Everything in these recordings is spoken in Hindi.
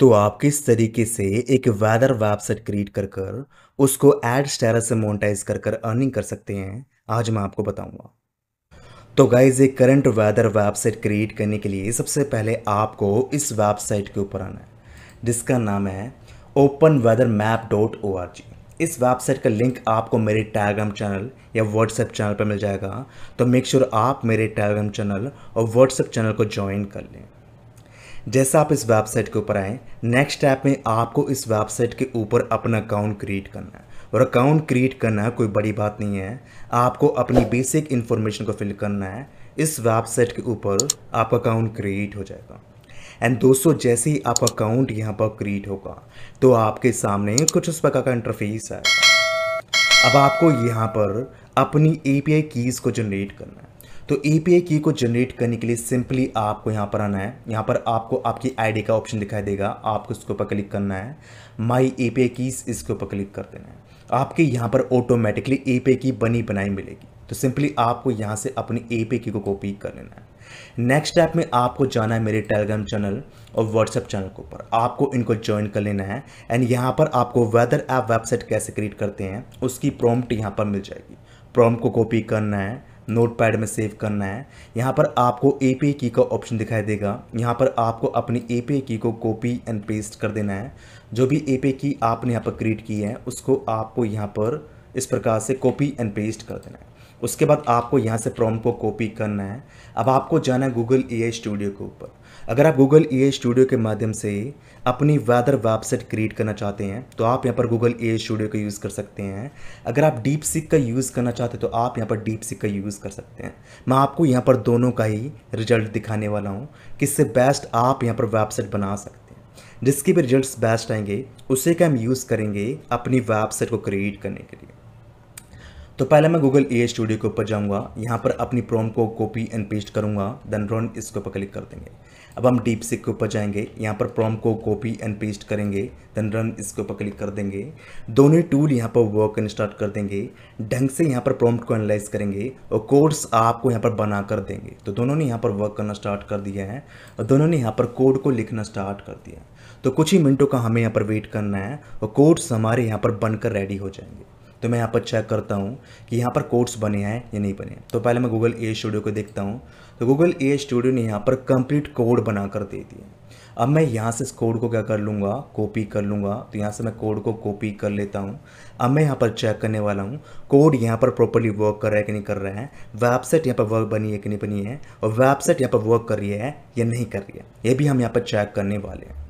तो आप किस तरीके से एक वेदर वेबसाइट क्रिएट कर कर उसको एड स्टेरस से मोनिटाइज कर कर अर्निंग कर सकते हैं आज मैं आपको बताऊंगा तो गाइज एक करंट वेदर वेबसाइट क्रिएट करने के लिए सबसे पहले आपको इस वेबसाइट के ऊपर आना है जिसका नाम है open weather map dot O R G इस वेबसाइट का लिंक आपको मेरे टेलीग्राम चैनल या व्हाट्सएप चैनल पर मिल जाएगा तो मेक श्योर sure आप मेरे टेलीग्राम चैनल और व्हाट्सएप चैनल को ज्वाइन कर लें जैसा आप इस वेबसाइट के ऊपर आएँ नेक्स्ट ऐप में आपको इस वेबसाइट के ऊपर अपना अकाउंट क्रिएट करना है और अकाउंट क्रिएट करना कोई बड़ी बात नहीं है आपको अपनी बेसिक इन्फॉर्मेशन को फिल करना है इस वेबसाइट के ऊपर आपका अकाउंट क्रिएट हो जाएगा एंड दोस्तों जैसे ही आपका अकाउंट यहाँ पर क्रिएट होगा तो आपके सामने कुछ उस प्रकार का इंटरफेस आएगा अब आपको यहाँ पर अपनी ए पी आई कीज़ को जनरेट करना है तो ई e की को जनरेट करने के लिए सिंपली आपको यहाँ पर आना है यहाँ पर आपको आपकी आईडी का ऑप्शन दिखाई देगा आपको इसके ऊपर क्लिक करना है माई ई कीज़ इसके ऊपर क्लिक कर देना है आपके यहाँ पर ऑटोमेटिकली ई पे की बनी बनाई मिलेगी तो सिंपली आपको यहाँ से अपनी ईपीए पे की को कॉपी कर लेना है नेक्स्ट स्टेप में आपको जाना है मेरे टेलीग्राम चैनल और व्हाट्सएप चैनल के ऊपर आपको इनको ज्वाइन कर लेना है एंड यहाँ पर आपको वेदर ऐप वेबसाइट कैसे क्रिएट करते हैं उसकी प्रॉम्प्ट यहाँ पर मिल जाएगी प्रॉम्प्ट को कॉपी करना है नोटपैड में सेव करना है यहाँ पर आपको ए पी e की का ऑप्शन दिखाई देगा यहाँ पर आपको अपनी ए पी e की को कॉपी एंड पेस्ट कर देना है जो भी ए पी e की आपने यहाँ पर क्रिएट की है उसको आपको यहाँ पर इस प्रकार से कॉपी एंड पेस्ट कर देना है उसके बाद आपको यहाँ से प्रॉम को कॉपी करना है अब आपको जाना है गूगल ई स्टूडियो के ऊपर अगर आप गूगल ई स्टूडियो के माध्यम से अपनी वेदर वेबसाइट क्रिएट करना चाहते हैं तो आप यहाँ पर गूगल ए स्टूडियो का यूज़ कर सकते हैं अगर आप डीप सिक का यूज़ करना चाहते हैं तो आप यहाँ पर डीप सिक का यूज़ कर सकते हैं मैं आपको यहाँ पर दोनों का ही रिजल्ट दिखाने वाला हूँ किससे बेस्ट आप यहाँ पर वेबसाइट बना सकते हैं जिसके भी रिजल्ट्स बेस्ट आएंगे उसे का हम यूज़ करेंगे अपनी वेबसाइट को क्रिएट करने के लिए तो पहले मैं गूगल ए स्टूडियो के ऊपर जाऊंगा यहाँ पर अपनी प्रोम को कॉपी एंड पेस्ट करूंगा देन रन इसके ऊपर क्लिक कर देंगे अब हम डीप सिक के ऊपर जाएंगे यहाँ पर प्रोम को कॉपी एंड पेस्ट करेंगे देन रन इसके ऊपर क्लिक कर देंगे दोनों ही टूल यहाँ पर वर्क करना स्टार्ट कर देंगे ढंग से यहाँ पर प्रोम को एनालाइज करेंगे और कोड्स आपको यहाँ पर बना कर देंगे तो दोनों ने यहाँ पर वर्क करना स्टार्ट कर दिया है और दोनों ने यहाँ पर कोड को लिखना स्टार्ट कर दिया तो कुछ ही मिनटों का हमें यहाँ पर वेट करना है और कोड्स हमारे यहाँ पर बनकर रेडी हो जाएंगे तो मैं यहाँ पर चेक करता हूँ कि यहाँ पर कोड्स बने हैं या नहीं बने तो पहले मैं गूगल ए स्टूडियो को देखता हूँ तो गूगल ए स्टूडियो ने यहाँ पर कंप्लीट कोड बना कर दे दिया अब मैं यहाँ से इस कोड को क्या कर लूँगा कॉपी कर लूँगा तो यहाँ से मैं कोड को कॉपी कर लेता हूँ अब मैं यहाँ पर चेक करने वाला हूँ कोड यहाँ पर प्रॉपरली वर्क कर रहा है कि नहीं कर रहा है वेबसाइट यहाँ पर वर्क बनी है कि नहीं बनी है और वेबसाइट यहाँ पर वर्क कर रही है या नहीं कर रही है ये भी हम यहाँ पर चेक करने वाले हैं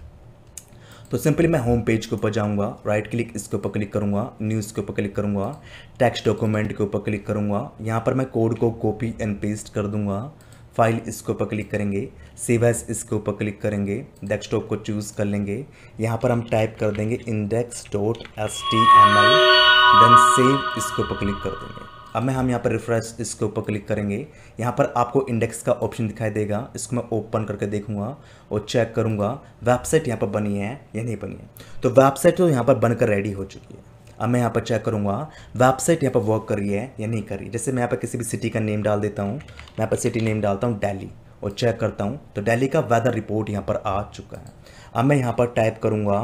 तो सिंपली मैं होम पेज के ऊपर जाऊँगा राइट क्लिक इसके ऊपर क्लिक करूँगा न्यूज़ के ऊपर क्लिक करूँगा टैक्स डॉक्यूमेंट के ऊपर क्लिक करूँगा यहाँ पर मैं कोड को कॉपी एंड पेस्ट कर दूँगा फाइल इसके ऊपर क्लिक करेंगे सेव इसके ऊपर क्लिक करेंगे डेस्कटॉप को चूज़ कर लेंगे यहाँ पर हम टाइप कर देंगे index dot S T M I then save इसके ऊपर क्लिक कर देंगे अब मैं हम यहाँ पर रिफ्रेश इसके ऊपर क्लिक करेंगे यहाँ पर आपको इंडेक्स का ऑप्शन दिखाई देगा इसको मैं ओपन करके देखूँगा और चेक करूँगा वेबसाइट यहाँ पर बनी है या नहीं बनी है तो वेबसाइट तो यहाँ पर बनकर रेडी हो चुकी है अब मैं यहाँ पर चेक करूँगा वेबसाइट यहाँ पर वर्क कर रही है या नहीं कर रही है। जैसे मैं यहाँ पर किसी भी सिटी का नेम डाल देता हूँ मैं यहाँ पर सिटी नेम डालता हूँ डेली और चेक करता हूँ तो डेली का वेदर रिपोर्ट यहाँ पर आ चुका है अब मैं यहाँ पर टाइप करूँगा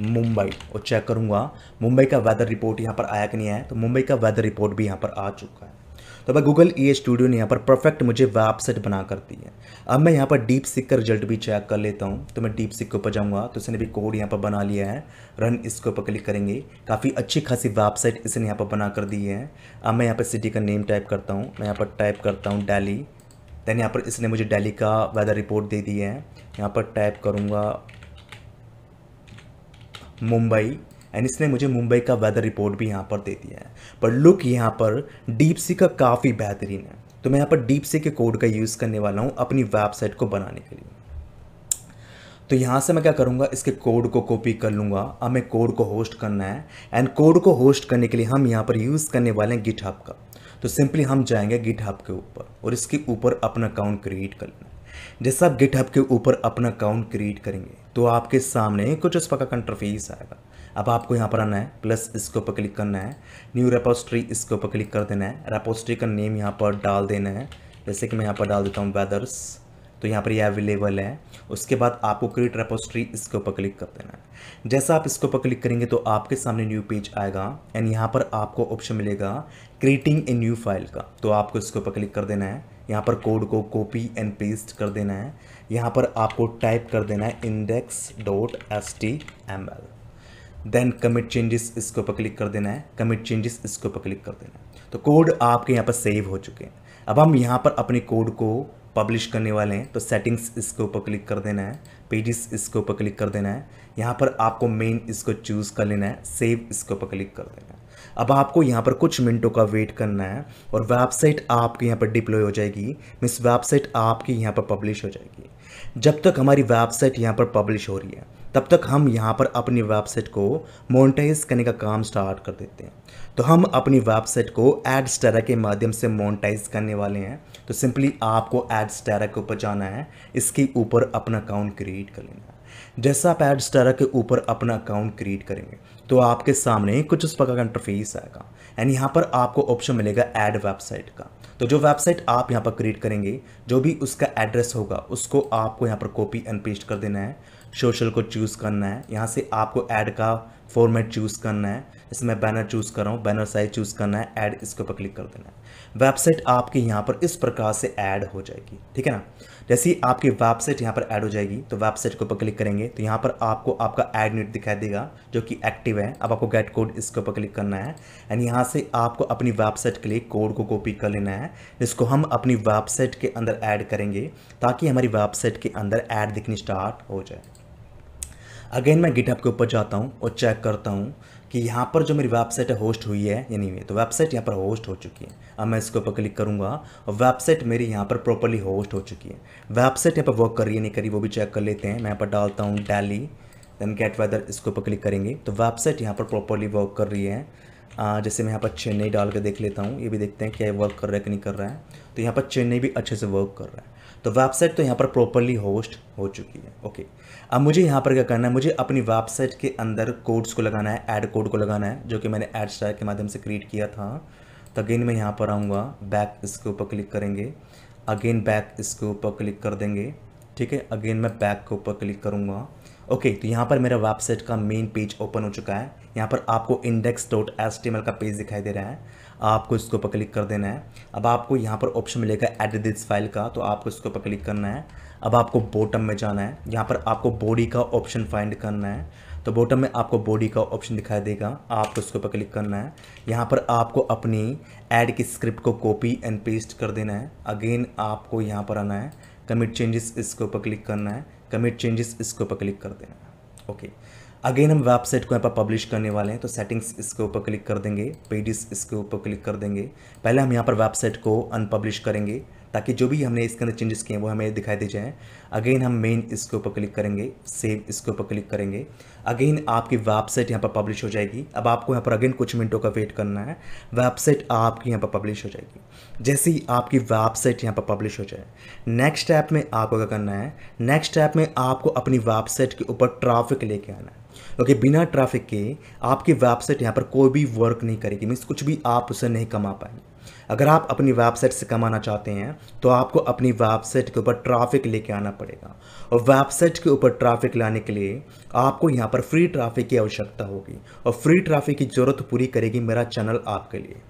मुंबई और चेक करूँगा मुंबई का वेदर रिपोर्ट यहाँ पर आया कि नहीं आया तो मुंबई का वेदर रिपोर्ट भी यहाँ पर आ चुका है तो भाई गूगल ई स्टूडियो ने यहाँ पर परफेक्ट मुझे वेबसाइट बना कर दी है अब मैं यहाँ पर डीप सिक का रिजल्ट भी चेक कर लेता हूँ तो मैं डीप सिक के ऊपर जाऊँगा तो इसने भी कोड यहाँ पर बना लिया है रन इसके ऊपर क्लिक करेंगे काफ़ी अच्छी खासी वेबसाइट इसने यहाँ पर बना कर दी है अब मैं यहाँ पर सिटी का नेम टाइप करता हूँ मैं यहाँ पर टाइप करता हूँ डेली देन यहाँ पर इसने मुझे डेली का वेदर रिपोर्ट दे दी है यहाँ पर टाइप करूँगा मुंबई एंड इसने मुझे मुंबई का वेदर रिपोर्ट भी यहाँ पर दे दिया है पर लुक यहाँ पर डीप सी का काफ़ी बेहतरीन है तो मैं यहाँ पर डीप सी के कोड का यूज़ करने वाला हूँ अपनी वेबसाइट को बनाने के लिए तो यहाँ से मैं क्या करूँगा इसके कोड को कॉपी कर लूँगा हमें कोड को होस्ट करना है एंड कोड को होस्ट करने के लिए हम यहाँ पर यूज़ करने वाले हैं गिट का तो सिंपली हम जाएंगे गिट के ऊपर और इसके ऊपर अपना अकाउंट क्रिएट कर लेना जैसे आप गिट के ऊपर अपना अकाउंट क्रिएट करेंगे तो आपके सामने कुछ इस प्रकार का इंटरफेस आएगा अब आपको यहाँ पर आना है प्लस इसके ऊपर क्लिक करना है न्यू रेपोस्ट्री इसके ऊपर क्लिक कर देना है रेपोस्ट्री का नेम यहाँ पर डाल देना है जैसे कि मैं यहाँ पर डाल देता हूँ वेदर्स तो यहाँ पर ये यह अवेलेबल है उसके बाद आपको क्रिएट रेपोस्ट्री इसके ऊपर क्लिक कर देना है जैसा आप इसके ऊपर क्लिक करेंगे तो आपके सामने न्यू पेज आएगा एंड यहाँ पर आपको ऑप्शन मिलेगा क्रिएटिंग ए न्यू फाइल का तो आपको इसके ऊपर क्लिक कर देना है यहाँ पर कोड को कॉपी एंड पेस्ट कर देना है यहाँ पर आपको टाइप कर देना है index dot S T M L then commit changes इसके ऊपर क्लिक कर देना है कमिट चेंजेस इसके ऊपर क्लिक कर देना है तो कोड आपके यहाँ पर सेव हो चुके हैं अब हम यहाँ पर अपने कोड को पब्लिश करने वाले हैं तो सेटिंग्स इसके ऊपर क्लिक कर देना है पेजेस इसके ऊपर क्लिक कर देना है यहाँ पर आपको मेन इसको चूज़ कर लेना है सेव इसके ऊपर क्लिक कर देना है अब आपको यहाँ पर कुछ मिनटों का वेट करना है और वेबसाइट आपके यहाँ पर डिप्लॉय हो जाएगी मीन्स वेबसाइट आपकी यहाँ पर पब्लिश हो जाएगी जब तक हमारी वेबसाइट यहाँ पर पब्लिश हो रही है तब तक हम यहाँ पर अपनी वेबसाइट को मोनिटाइज करने का काम स्टार्ट कर देते हैं तो हम अपनी वेबसाइट को एड स्टेरा के माध्यम से मोनिटाइज करने वाले हैं तो सिंपली आपको एड स्टेरा के ऊपर जाना है इसके ऊपर अपना अकाउंट क्रिएट कर लेना है जैसा आप एड स्टारा के ऊपर अपना अकाउंट क्रिएट करेंगे तो आपके सामने कुछ उस प्रकार का इंटरफेस आएगा एंड यहाँ पर आपको ऑप्शन मिलेगा एड वेबसाइट का तो जो वेबसाइट आप यहाँ पर क्रिएट करेंगे जो भी उसका एड्रेस होगा उसको आपको यहाँ पर कॉपी एंड पेस्ट कर देना है सोशल को चूज़ करना है यहाँ से आपको ऐड का फॉर्मेट चूज़ करना है इसमें बैनर चूज़ कर रहा हूँ बैनर साइज चूज़ करना है ऐड इसके ऊपर क्लिक कर देना है वेबसाइट आपके यहाँ पर इस प्रकार से ऐड हो जाएगी ठीक है ना जैसे ही आपकी वेबसाइट यहाँ पर ऐड हो जाएगी तो वेबसाइट के ऊपर क्लिक करेंगे तो यहाँ पर आपको आपका ऐड नेट दिखाई देगा जो कि एक्टिव है अब आपको गेट कोड इसके ऊपर क्लिक करना है एंड यहाँ से आपको अपनी वेबसाइट के लिए कोड को कॉपी कर लेना है जिसको हम अपनी वेबसाइट के अंदर ऐड करेंगे ताकि हमारी वेबसाइट के अंदर ऐड दिखनी स्टार्ट हो जाए अगेन मैं गिटअप के ऊपर जाता हूँ और चेक करता हूँ कि यहाँ पर जो मेरी वेबसाइट है होस्ट हुई है यानी तो वेबसाइट यहाँ पर होस्ट हो चुकी है अब मैं इसके ऊपर क्लिक करूँगा और वेबसाइट मेरी यहाँ पर प्रॉपरली होस्ट हो चुकी है वेबसाइट यहाँ पर वर्क कर रही है नहीं करी वो भी चेक कर लेते हैं मैं यहाँ पर डालता हूँ डेली देन गेट वेदर इसके ऊपर क्लिक करेंगे तो वेबसाइट यहाँ पर प्रॉपरली वर्क कर रही है आ, जैसे मैं यहाँ पर चेन्नई डाल के देख लेता हूँ ये भी देखते हैं क्या वर्क कर रहा है कि नहीं कर रहा है तो यहाँ पर चेन्नई भी अच्छे से वर्क कर रहा है तो वेबसाइट तो यहाँ पर प्रॉपरली होस्ट हो चुकी है ओके अब मुझे यहाँ पर क्या करना है मुझे अपनी वेबसाइट के अंदर कोड्स को लगाना है एड कोड को लगाना है जो कि मैंने एड स्टार के माध्यम से क्रिएट किया था तो अगेन मैं यहाँ पर आऊँगा बैक इसके ऊपर क्लिक करेंगे अगेन बैक इसके ऊपर क्लिक कर देंगे ठीक है अगेन मैं बैक के ऊपर क्लिक करूँगा ओके तो यहाँ पर मेरा वेबसाइट का मेन पेज ओपन हो चुका है यहाँ पर आपको इंडेक्स डॉट एस का पेज दिखाई दे रहा है आपको इसके ऊपर क्लिक कर देना है अब आपको यहाँ पर ऑप्शन मिलेगा एडिट दिस फाइल का तो आपको इसके ऊपर क्लिक करना है अब आपको बॉटम में जाना है यहाँ पर आपको बॉडी का ऑप्शन फाइंड करना है तो बॉटम में आपको बॉडी का ऑप्शन दिखाई देगा आपको इसके ऊपर क्लिक करना है यहाँ पर आपको अपनी ऐड की स्क्रिप्ट को कॉपी एंड पेस्ट कर देना है अगेन आपको यहाँ पर आना है कमिट चेंजेस इसके ऊपर क्लिक करना है कमिट चेंजेस इसके ऊपर क्लिक कर देना है ओके अगेन हम वेबसाइट को यहाँ पर पब्लिश करने वाले हैं तो सेटिंग्स इसके ऊपर क्लिक कर देंगे पेजेस इसके ऊपर क्लिक कर देंगे पहले हम यहाँ पर वेबसाइट को अनपब्लिश करेंगे ताकि जो भी हमने इसके अंदर चेंजेस किए हैं वो हमें दिखाई दे जाएँ अगेन हम मेन इसके ऊपर क्लिक करेंगे सेव इसके ऊपर क्लिक करेंगे अगेन आपकी वेबसाइट यहाँ पर पब्लिश हो जाएगी अब आपको यहाँ पर अगेन कुछ मिनटों का वेट करना है वेबसाइट आपकी यहाँ पर पब्लिश हो जाएगी जैसे ही आपकी वेबसाइट यहाँ पर पब्लिश हो जाए नेक्स्ट ऐप में आपको क्या करना है नेक्स्ट ऐप में आपको अपनी वेबसाइट के ऊपर ट्राफिक लेके आना है ओके okay, बिना ट्रैफिक के आपकी वेबसाइट यहाँ पर कोई भी वर्क नहीं करेगी मीन्स कुछ भी आप उसे नहीं कमा पाएंगे अगर आप अपनी वेबसाइट से कमाना चाहते हैं तो आपको अपनी वेबसाइट के ऊपर ट्रैफिक लेके आना पड़ेगा और वेबसाइट के ऊपर ट्रैफिक लाने के लिए आपको यहाँ पर फ्री ट्रैफिक की आवश्यकता होगी और फ्री ट्रैफिक की ज़रूरत पूरी करेगी मेरा चैनल आपके लिए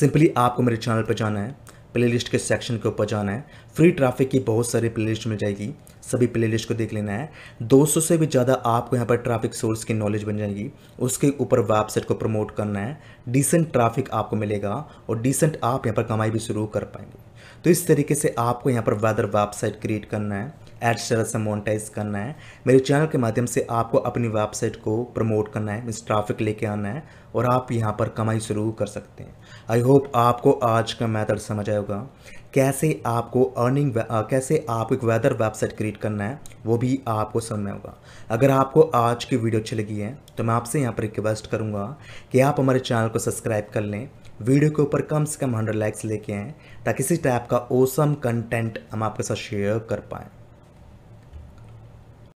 सिंपली आपको मेरे चैनल पर जाना है प्लेलिस्ट के सेक्शन के ऊपर जाना है फ्री ट्रैफिक की बहुत सारी प्लेलिस्ट मिल जाएगी सभी प्लेलिस्ट को देख लेना है 200 से भी ज़्यादा आपको यहाँ पर ट्रैफिक सोर्स की नॉलेज बन जाएगी उसके ऊपर वेबसाइट को प्रमोट करना है डिसेंट ट्रैफिक आपको मिलेगा और डिसेंट आप यहाँ पर कमाई भी शुरू कर पाएंगे तो इस तरीके से आपको यहाँ पर वेदर वेबसाइट क्रिएट करना है एड्स तरह से मोनिटाइज करना है मेरे चैनल के माध्यम से आपको अपनी वेबसाइट को प्रमोट करना है मीन्स ट्राफिक लेके आना है और आप यहाँ पर कमाई शुरू कर सकते हैं आई होप आपको आज का मैथड समझ आएगा कैसे आपको अर्निंग कैसे आपको एक वेदर वेबसाइट क्रिएट करना है वो भी आपको समझ में होगा अगर आपको आज की वीडियो अच्छी लगी है तो मैं आपसे यहाँ पर रिक्वेस्ट करूँगा कि आप हमारे चैनल को सब्सक्राइब कर लें वीडियो के ऊपर कम से कम हंड्रेड लाइक्स लेके आएँ ताकि इसी टाइप का ओसम कंटेंट हम आपके साथ शेयर कर पाएँ